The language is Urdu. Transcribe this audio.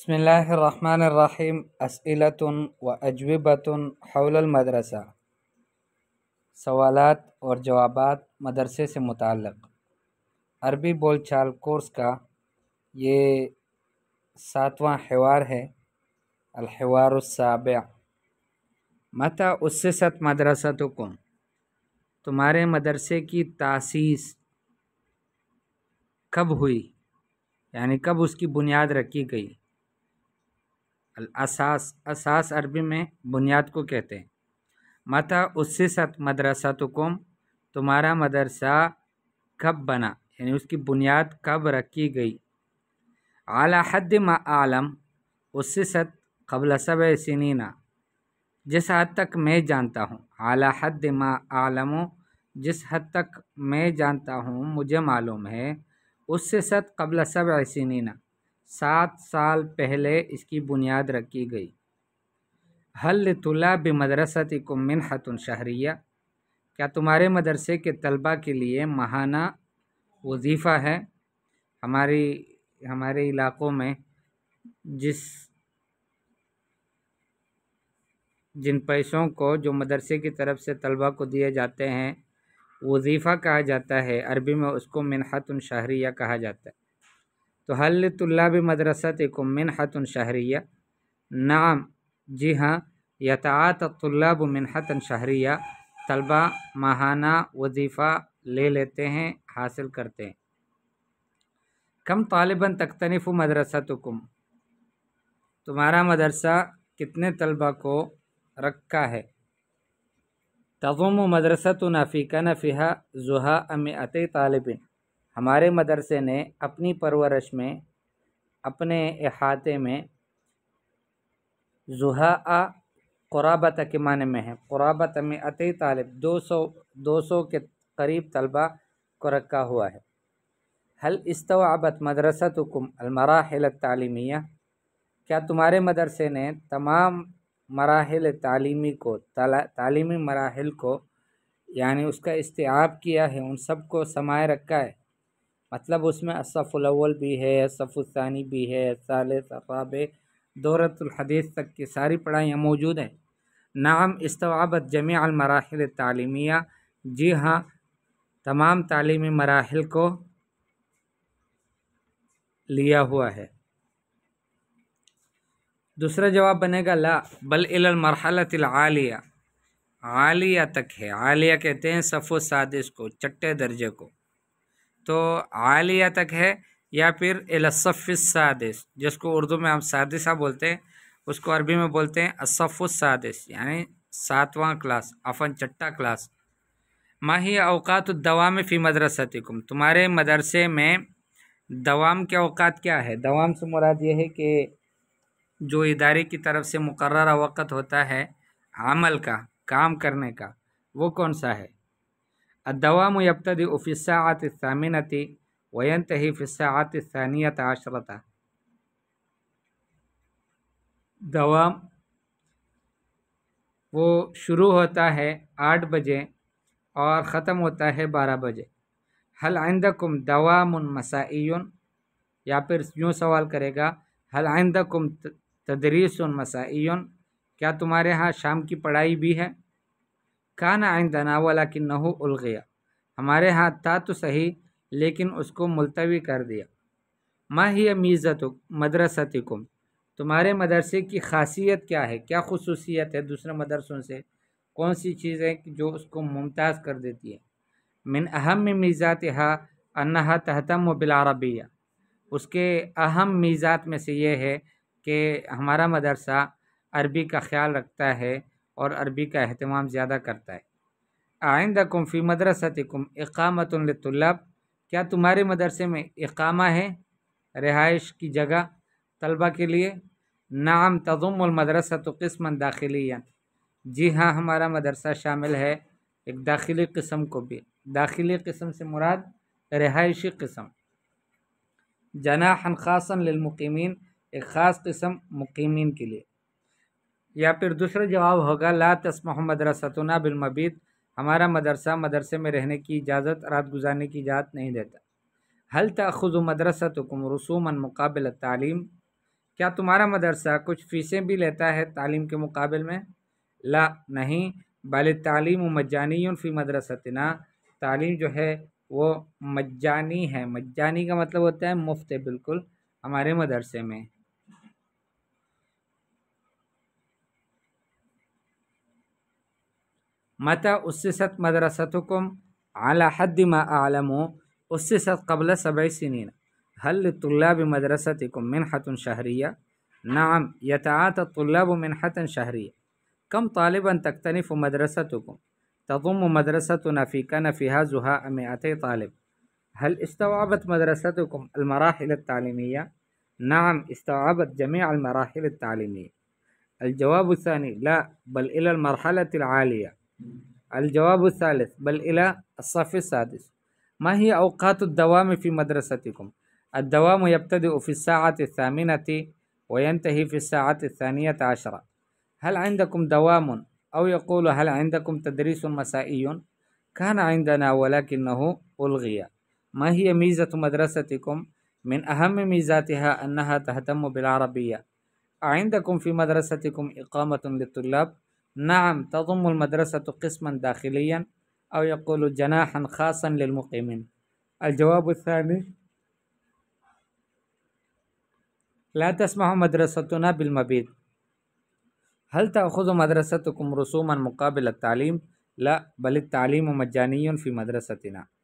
بسم اللہ الرحمن الرحیم و اجوبۃََََََََََََََََََََ حول المدرسہ سوالات اور جوابات مدرسے سے متعلق عربی بول چال کورس کا یہ ساتواں ہے الہوار الصابعہ ست مدرسہ تو کم تمہارے مدرسے کی تاسیس کب ہوئی یعنی کب اس کی بنیاد رکھی گئی الاساس اساس عربی میں بنیاد کو کہتے ہیں متا اسست مدرسہ تو کم تمہارا مدرسہ کب بنا یعنی اس کی بنیاد کب رکھی گئی اعلیٰ حد ما اس اسست قبل سب سنینہ جس حد تک میں جانتا ہوں اعلیٰ حد ما عالم جس حد تک میں جانتا ہوں مجھے معلوم ہے اس سے ست قبل سب سنینہ سات سال پہلے اس کی بنیاد رکھی گئی حل طلع بھی مدرستی کو منحت الشہری کیا تمہارے مدرسے کے طلباء کے لیے ماہانہ وظیفہ ہے ہماری ہمارے علاقوں میں جس جن پیسوں کو جو مدرسے کی طرف سے طلبہ کو دیے جاتے ہیں وظیفہ کہا جاتا ہے عربی میں اس کو منحت الشہریہ کہا جاتا ہے تو حل طلاب طلب منحت شہریہ نعم جی ہاں یتعات طلاب منحت شہریہ طلبہ ماہانہ وظیفہ لے لیتے ہیں حاصل کرتے ہیں کم طالباً تکتنف مدرسہ تکم تمہارا مدرسہ کتنے طلبہ کو رکھا ہے تضم مدرسۃ مدرسۃ کا نفیحہ ام امیعتِ طالبن ہمارے مدرسے نے اپنی پرورش میں اپنے احاطے میں زحاء قرابت کے معنی میں ہے قرابت میں عطی طالب دو سو دو سو کے قریب طلبہ کو رکھا ہوا ہے حل استوابت مدرسہ کم المراحل تعلیمیہ کیا تمہارے مدرسے نے تمام مراحل تعلیمی کو تعلیمی مراحل کو یعنی اس کا استعاب کیا ہے ان سب کو سمائے رکھا ہے مطلب اس میں اصف الاول بھی ہے اصف الثانی بھی ہے سال صفاب دورت الحدیث تک کی ساری پڑھائیاں موجود ہیں نام استوابت جمع المراحل تعلیمیہ جی ہاں تمام تعلیمی مراحل کو لیا ہوا ہے دوسرا جواب بنے گا لا بل المرحلت العالیہ عالیہ تک ہے عالیہ کہتے ہیں صف و سادس کو چٹے درجے کو تو عالیہ تک ہے یا پھر الصف السادس جس کو اردو میں ہم سادسہ بولتے ہیں اس کو عربی میں بولتے ہیں اسف السادس یعنی ساتواں کلاس افن چٹا کلاس ماہی اوقات الدوام فی مدرسۃم تمہارے مدرسے میں دوام کے اوقات کیا ہے دوام سے مراد یہ ہے کہ جو ادارے کی طرف سے مقررہ وقت ہوتا ہے عمل کا کام کرنے کا وہ کون سا ہے الدوام يبتدئ في الساعة الثامنة وينتهي في الساعة الثانية عشرة دوام وہ شروع ہوتا ہے آٹھ بجے اور ختم ہوتا ہے بارہ بجے حل عندکم دوام مسائی یا پھر یوں سوال کرے گا حل عندکم تدریس مسائی کیا تمہارے ہاں شام کی پڑھائی بھی ہے کانا عندنا ناول الغیا ہمارے ہاتھ تھا تو صحیح لیکن اس کو ملتوی کر دیا ماہیہ میزت امیزت مدرستکم تمہارے مدرسے کی خاصیت کیا ہے کیا خصوصیت ہے دوسرے مدرسوں سے کون سی ہے جو اس کو ممتاز کر دیتی ہے من اہم میزات ہا انہا تحتم و بالعربیہ اس کے اہم میزات میں سے یہ ہے کہ ہمارا مدرسہ عربی کا خیال رکھتا ہے اور عربی کا اہتمام زیادہ کرتا ہے آئندہ کم فی مدرسۃ کم اقامت الطلّہ کیا تمہارے مدرسے میں اقامہ ہے رہائش کی جگہ طلبہ کے لیے نعم تضم المدرسۃ تو قسم داخلی جی ہاں ہمارا مدرسہ شامل ہے ایک داخلی قسم کو بھی داخلی قسم سے مراد رہائشی قسم جناحن خاصا للمقیمین ایک خاص قسم مقیمین کے لیے یا پھر دوسرا جواب ہوگا لا تسمح مدرستنا بالمبید ہمارا مدرسہ مدرسے میں رہنے کی اجازت رات گزارنے کی اجازت نہیں دیتا حل تخذ و مدرسۃ مقابل کم رسوم تعلیم کیا تمہارا مدرسہ کچھ فیسیں بھی لیتا ہے تعلیم کے مقابل میں لا نہیں بال تعلیم و مجانی فی مدرسۃنا تعلیم جو ہے وہ مجانی ہے مجانی کا مطلب ہوتا ہے مفت بالکل ہمارے مدرسے میں متى أسست مدرستكم على حد ما أعلم أسست قبل سبع سنين هل للطلاب مدرستكم منحة شهرية؟ نعم يتعاطى الطلاب منحة شهرية كم طالبا تكتنف مدرستكم؟ تضم مدرستنا في كنفها زهاء 200 طالب هل استوعبت مدرستكم المراحل التعليمية؟ نعم استوعبت جميع المراحل التعليمية الجواب الثاني لا بل إلى المرحلة العالية الجواب الثالث بل إلى الصف السادس ما هي أوقات الدوام في مدرستكم؟ الدوام يبتدئ في الساعة الثامنة وينتهي في الساعة الثانية عشرة هل عندكم دوام أو يقول هل عندكم تدريس مسائي؟ كان عندنا ولكنه ألغي ما هي ميزة مدرستكم؟ من أهم ميزاتها أنها تهتم بالعربية أعندكم في مدرستكم إقامة للطلاب؟ نعم تضم المدرسة قسما داخليا أو يقول جناحا خاصا للمقيمين الجواب الثاني لا تسمح مدرستنا بالمبيت هل تأخذ مدرستكم رسوما مقابل التعليم؟ لا بل التعليم مجاني في مدرستنا